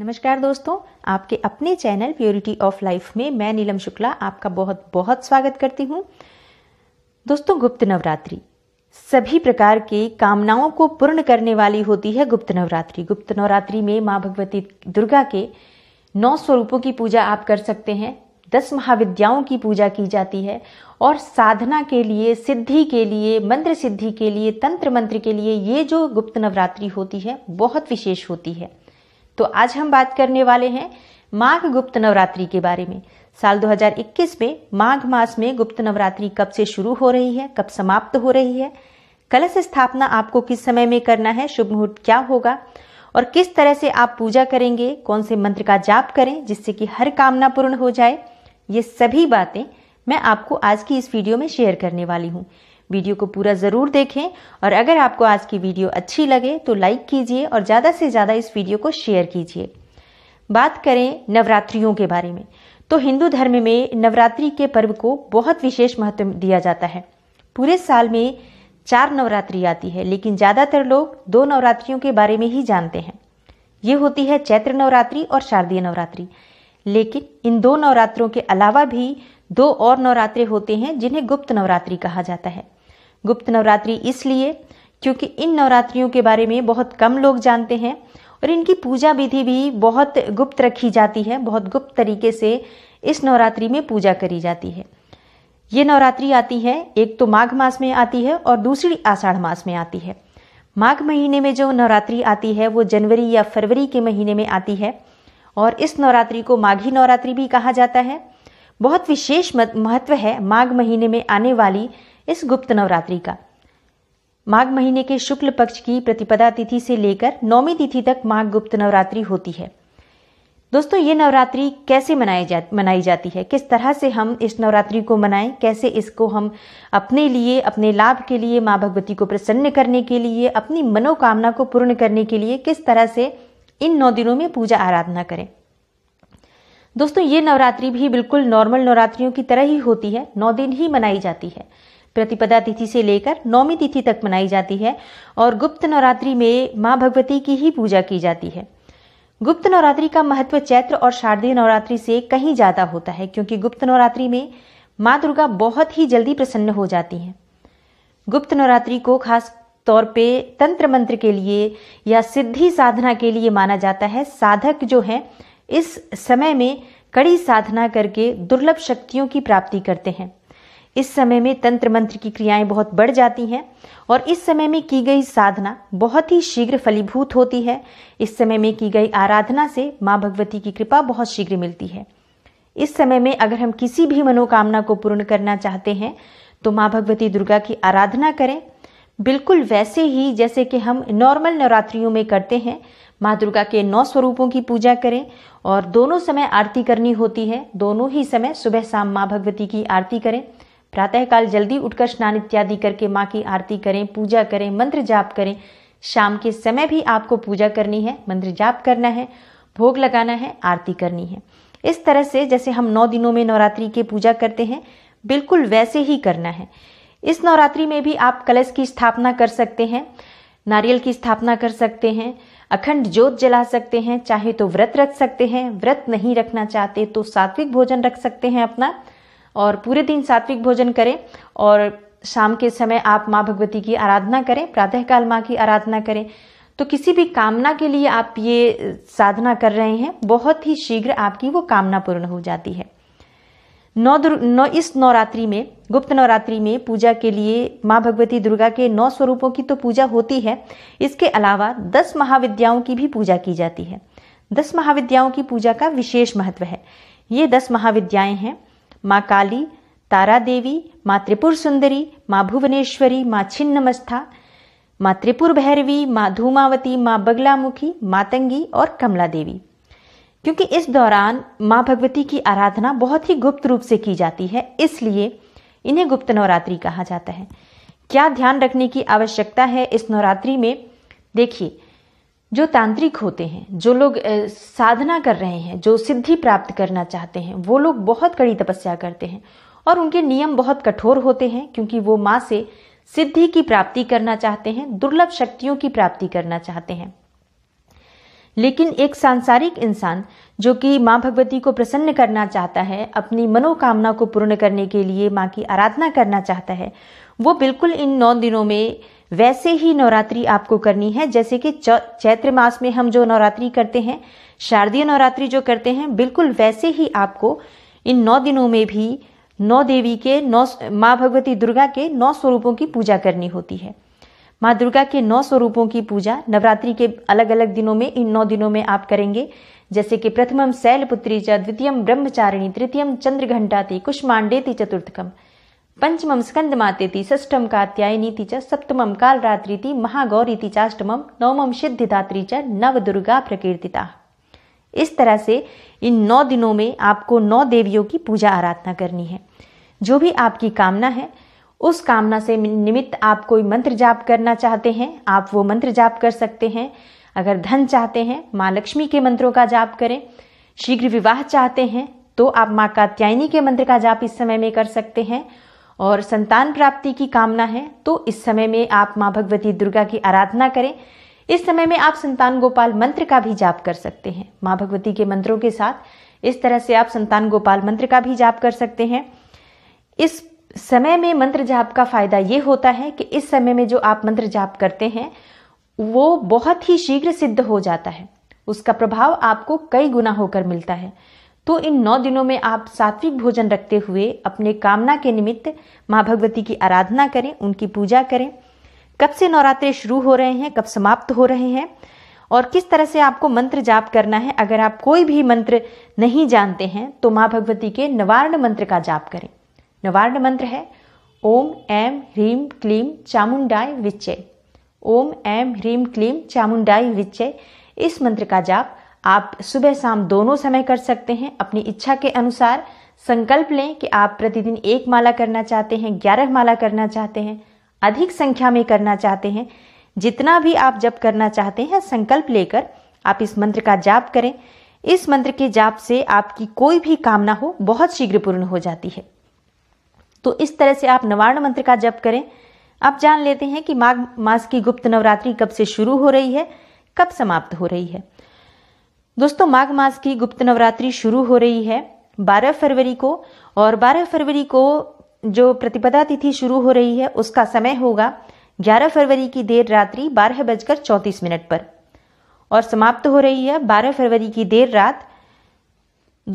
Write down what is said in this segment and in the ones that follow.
नमस्कार दोस्तों आपके अपने चैनल प्योरिटी ऑफ लाइफ में मैं नीलम शुक्ला आपका बहुत बहुत स्वागत करती हूँ दोस्तों गुप्त नवरात्रि सभी प्रकार के कामनाओं को पूर्ण करने वाली होती है गुप्त नवरात्रि गुप्त नवरात्रि में माँ भगवती दुर्गा के नौ स्वरूपों की पूजा आप कर सकते हैं दस महाविद्याओं की पूजा की जाती है और साधना के लिए सिद्धि के लिए मंत्र सिद्धि के लिए तंत्र मंत्र के लिए ये जो गुप्त नवरात्रि होती है बहुत विशेष होती है तो आज हम बात करने वाले हैं माघ गुप्त नवरात्रि के बारे में साल 2021 में माघ मास में गुप्त नवरात्रि कब से शुरू हो रही है कब समाप्त हो रही है कलश स्थापना आपको किस समय में करना है शुभ मुहूर्त क्या होगा और किस तरह से आप पूजा करेंगे कौन से मंत्र का जाप करें जिससे कि हर कामना पूर्ण हो जाए ये सभी बातें मैं आपको आज की इस वीडियो में शेयर करने वाली हूँ वीडियो को पूरा ज़रूर देखें और अगर आपको आज की वीडियो अच्छी लगे तो लाइक कीजिए और ज़्यादा से ज़्यादा इस वीडियो को शेयर कीजिए बात करें नवरात्रियों के बारे में तो हिंदू धर्म में नवरात्रि के पर्व को बहुत विशेष महत्व दिया जाता है पूरे साल में चार नवरात्रि आती है लेकिन ज़्यादातर लोग दो नवरात्रियों के बारे में ही जानते हैं ये होती है चैत्र नवरात्रि और शारदीय नवरात्रि लेकिन इन दो नवरात्रों के अलावा भी दो और नवरात्रे होते हैं जिन्हें गुप्त नवरात्रि कहा जाता है गुप्त नवरात्रि इसलिए क्योंकि इन नवरात्रियों के बारे में बहुत कम लोग जानते हैं और इनकी पूजा विधि भी बहुत गुप्त रखी जाती है बहुत गुप्त तरीके से इस नवरात्रि में पूजा करी जाती है ये नवरात्रि आती है एक तो माघ मास में आती है और दूसरी आषाढ़ मास में आती है माघ महीने में जो नवरात्रि आती है वो जनवरी या फरवरी के महीने में आती है और इस नवरात्रि को माघी नवरात्रि भी कहा जाता है बहुत विशेष महत्व है माघ महीने में आने वाली इस गुप्त नवरात्रि का माघ महीने के शुक्ल पक्ष की प्रतिपदा तिथि से लेकर नौमी तिथि तक माघ गुप्त नवरात्रि होती है दोस्तों ये नवरात्रि कैसे मनाई जा मनाई जाती है किस तरह से हम इस नवरात्रि को मनाएं कैसे इसको हम अपने लिए अपने लाभ के लिए माँ भगवती को प्रसन्न करने के लिए अपनी मनोकामना को पूर्ण करने के लिए किस तरह से इन नौ दिनों में पूजा आराधना करें दोस्तों ये नवरात्रि भी बिल्कुल नॉर्मल नवरात्रियों की तरह ही होती है नौ दिन ही मनाई जाती है प्रतिपदा तिथि से लेकर नौमी तिथि तक मनाई जाती है और गुप्त नवरात्रि में माँ भगवती की ही पूजा की जाती है गुप्त नवरात्रि का महत्व चैत्र और शारदीय नवरात्रि से कहीं ज़्यादा होता है क्योंकि गुप्त नवरात्रि में माँ दुर्गा बहुत ही जल्दी प्रसन्न हो जाती हैं गुप्त नवरात्रि को खास तौर पे तंत्र मंत्र के लिए या सिद्धि साधना के लिए माना जाता है साधक जो हैं इस समय में कड़ी साधना करके दुर्लभ शक्तियों की प्राप्ति करते हैं इस समय में तंत्र मंत्र की क्रियाएं बहुत बढ़ जाती हैं और इस समय में की गई साधना बहुत ही शीघ्र फलीभूत होती है इस समय में की गई आराधना से माँ भगवती की कृपा बहुत शीघ्र मिलती है इस समय में अगर हम किसी भी मनोकामना को पूर्ण करना चाहते हैं तो माँ भगवती दुर्गा की आराधना करें बिल्कुल वैसे ही जैसे कि हम नॉर्मल नवरात्रियों में करते हैं माँ दुर्गा के नौ स्वरूपों की पूजा करें और दोनों समय आरती करनी होती है दोनों ही समय सुबह शाम माँ भगवती की आरती करें प्रातःकाल जल्दी उठकर स्नान इत्यादि करके माँ की आरती करें पूजा करें मंत्र जाप करें शाम के समय भी आपको पूजा करनी है मंत्र जाप करना है भोग लगाना है आरती करनी है इस तरह से जैसे हम नौ दिनों में नवरात्रि की पूजा करते हैं बिल्कुल वैसे ही करना है इस नवरात्रि में भी आप कलश की स्थापना कर सकते हैं नारियल की स्थापना कर सकते हैं अखंड ज्योत जला सकते हैं चाहे तो व्रत रख सकते हैं व्रत नहीं रखना चाहते तो सात्विक भोजन रख सकते हैं अपना और पूरे दिन सात्विक भोजन करें और शाम के समय आप माँ भगवती की आराधना करें प्रातःकाल माँ की आराधना करें तो किसी भी कामना के लिए आप ये साधना कर रहे हैं बहुत ही शीघ्र आपकी वो कामना पूर्ण हो जाती है नौ नौ इस नवरात्रि में गुप्त नवरात्रि में पूजा के लिए माँ भगवती दुर्गा के नौ स्वरूपों की तो पूजा होती है इसके अलावा दस महाविद्याओं की भी पूजा की जाती है दस महाविद्याओं की पूजा का विशेष महत्व है ये दस महाविद्याएं हैं माँ काली तारा देवी माँ त्रिपुर सुंदरी माँ भुवनेश्वरी माँ छिन्नमस्था माँ त्रिपुर भैरवी माँ धूमावती माँ बगलामुखी मातंगी और कमला देवी क्योंकि इस दौरान माँ भगवती की आराधना बहुत ही गुप्त रूप से की जाती है इसलिए इन्हें गुप्त नवरात्रि कहा जाता है क्या ध्यान रखने की आवश्यकता है इस नवरात्रि में देखिए जो तांत्रिक होते हैं जो लोग साधना कर रहे हैं जो सिद्धि प्राप्त करना चाहते हैं वो लोग बहुत कड़ी तपस्या करते हैं और उनके नियम बहुत कठोर होते हैं क्योंकि वो माँ से सिद्धि की प्राप्ति करना चाहते हैं दुर्लभ शक्तियों की प्राप्ति करना चाहते हैं लेकिन एक सांसारिक इंसान जो कि माँ भगवती को प्रसन्न करना चाहता है अपनी मनोकामना को पूर्ण करने के लिए माँ की आराधना करना चाहता है वो बिल्कुल इन नौ दिनों में वैसे ही नवरात्रि आपको करनी है जैसे कि चैत्र मास में हम जो नवरात्रि करते हैं शारदीय नवरात्रि जो करते हैं बिल्कुल वैसे ही आपको इन नौ दिनों में भी नौ देवी के नौ माँ भगवती दुर्गा के नौ स्वरूपों की पूजा करनी होती है माँ दुर्गा के नौ स्वरूपों की पूजा नवरात्रि के अलग अलग दिनों में इन नौ दिनों में आप करेंगे जैसे कि प्रथमम शैलपुत्री च द्वितीयम ब्रह्मचारिणी तृतीयम चंद्रघंटाति कुष्मांडेति चतुर्थकम पंचम पंचमं स्कन्दमातेति षष्ठं कात्यायनीति च सप्तमं कालरात्रिति महागौरीति चाष्टमं नवम सिद्धिदात्री च नव दुर्गा प्रकीर्तिता इस तरह से इन नौ दिनों में आपको नौ देवियों की पूजा आराधना करनी है जो भी आपकी कामना है उस कामना से निमित्त आप कोई मंत्र जाप करना चाहते हैं आप वो मंत्र जाप कर सकते हैं अगर धन चाहते हैं माँ लक्ष्मी के मंत्रों का जाप करें शीघ्र विवाह चाहते हैं तो आप माँ कात्यायनी के मंत्र का जाप इस समय में कर सकते हैं और संतान प्राप्ति की कामना है तो इस समय में आप माँ भगवती दुर्गा की आराधना करें इस समय में आप संतान गोपाल मंत्र का भी जाप कर सकते हैं माँ भगवती के मंत्रों के साथ इस तरह से आप संतान गोपाल मंत्र का भी जाप कर सकते हैं इस समय में मंत्र जाप का फायदा ये होता है कि इस समय में जो आप मंत्र जाप करते हैं वो बहुत ही शीघ्र सिद्ध हो जाता है उसका प्रभाव आपको कई गुना होकर मिलता है तो इन नौ दिनों में आप सात्विक भोजन रखते हुए अपने कामना के निमित्त माँ भगवती की आराधना करें उनकी पूजा करें कब से नवरात्रे शुरू हो रहे हैं कब समाप्त हो रहे हैं और किस तरह से आपको मंत्र जाप करना है अगर आप कोई भी मंत्र नहीं जानते हैं तो माँ भगवती के नवार्ण मंत्र का जाप करें नवार्ण मंत्र है ओम एम ह्रीम क्लीम चामुंडाय विचय ओम एम ह्रीम क्लीम चामुंडाय विचय इस मंत्र का जाप आप सुबह शाम दोनों समय कर सकते हैं अपनी इच्छा के अनुसार संकल्प लें कि आप प्रतिदिन एक माला करना चाहते हैं ग्यारह माला करना चाहते हैं अधिक संख्या में करना चाहते हैं जितना भी आप जप करना चाहते हैं संकल्प लेकर आप इस मंत्र का जाप करें इस मंत्र के जाप से आपकी कोई भी कामना हो बहुत शीघ्र पूर्ण हो जाती है तो इस तरह से आप नवार्ण मंत्र का जप करें आप जान लेते हैं कि माघ मास की गुप्त नवरात्रि कब से शुरू हो रही है कब समाप्त हो रही है दोस्तों माघ मास की गुप्त नवरात्रि शुरू हो रही है 12 फरवरी को और 12 फरवरी को जो प्रतिपदा तिथि शुरू हो रही है उसका समय होगा 11 फरवरी की देर रात्रि बारह बजकर चौंतीस मिनट पर और समाप्त हो रही है 12 फरवरी की देर रात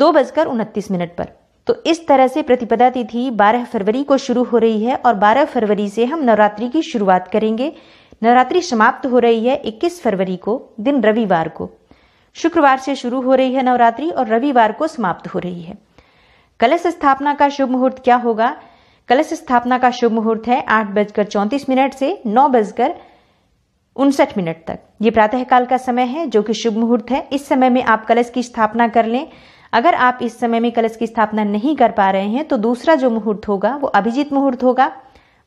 दो बजकर उनतीस मिनट पर तो इस तरह से प्रतिपदा तिथि 12 फरवरी को शुरू हो रही है और 12 फरवरी से हम नवरात्रि की शुरुआत करेंगे नवरात्रि समाप्त हो रही है 21 फरवरी को दिन रविवार को शुक्रवार से शुरू हो रही है नवरात्रि और रविवार को समाप्त हो रही है कलश स्थापना का शुभ मुहूर्त क्या होगा कलश स्थापना का शुभ मुहूर्त है आठ बजकर चौंतीस मिनट से नौ बजकर उनसठ मिनट तक ये प्रातःकाल का समय है जो कि शुभ मुहूर्त है इस समय में आप कलश की स्थापना कर लें अगर आप इस समय में कलश की स्थापना नहीं कर पा रहे हैं तो दूसरा जो मुहूर्त होगा वो अभिजीत मुहूर्त होगा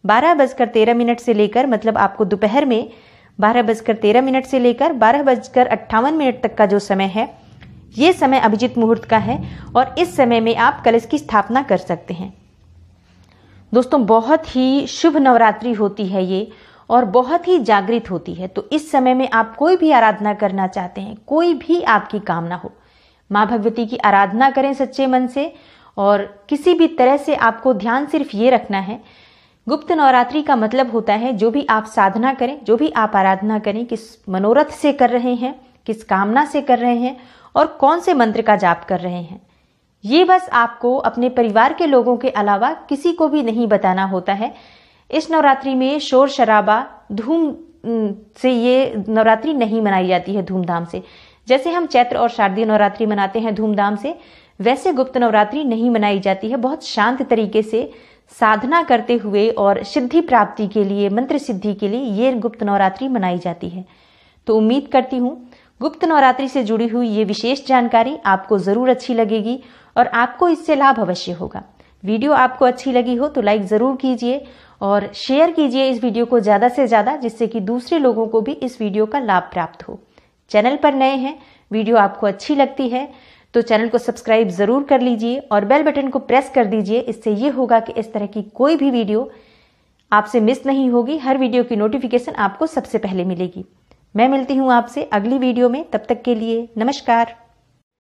बारह बजकर तेरह मिनट से लेकर मतलब आपको दोपहर में बारह बजकर तेरह मिनट से लेकर बारह बजकर अट्ठावन मिनट तक का जो समय है ये समय अभिजीत मुहूर्त का है और इस समय में आप कलश की स्थापना कर सकते हैं दोस्तों बहुत ही शुभ नवरात्रि होती है ये और बहुत ही जागृत होती है तो इस समय में आप कोई भी आराधना करना चाहते हैं कोई भी आपकी कामना हो माँ भगवती की आराधना करें सच्चे मन से और किसी भी तरह से आपको ध्यान सिर्फ ये रखना है गुप्त नवरात्रि का मतलब होता है जो भी आप साधना करें जो भी आप आराधना करें किस मनोरथ से कर रहे हैं किस कामना से कर रहे हैं और कौन से मंत्र का जाप कर रहे हैं ये बस आपको अपने परिवार के लोगों के अलावा किसी को भी नहीं बताना होता है इस नवरात्रि में शोर शराबा धूम से ये नवरात्रि नहीं मनाई जाती है धूमधाम से जैसे हम चैत्र और शारदीय नवरात्रि मनाते हैं धूमधाम से वैसे गुप्त नवरात्रि नहीं मनाई जाती है बहुत शांत तरीके से साधना करते हुए और सिद्धि प्राप्ति के लिए मंत्र सिद्धि के लिए ये गुप्त नवरात्रि मनाई जाती है तो उम्मीद करती हूँ गुप्त नवरात्रि से जुड़ी हुई ये विशेष जानकारी आपको ज़रूर अच्छी लगेगी और आपको इससे लाभ अवश्य होगा वीडियो आपको अच्छी लगी हो तो लाइक ज़रूर कीजिए और शेयर कीजिए इस वीडियो को ज़्यादा से ज़्यादा जिससे कि दूसरे लोगों को भी इस वीडियो का लाभ प्राप्त हो चैनल पर नए हैं वीडियो आपको अच्छी लगती है तो चैनल को सब्सक्राइब ज़रूर कर लीजिए और बेल बटन को प्रेस कर दीजिए इससे ये होगा कि इस तरह की कोई भी वीडियो आपसे मिस नहीं होगी हर वीडियो की नोटिफिकेशन आपको सबसे पहले मिलेगी मैं मिलती हूँ आपसे अगली वीडियो में तब तक के लिए नमस्कार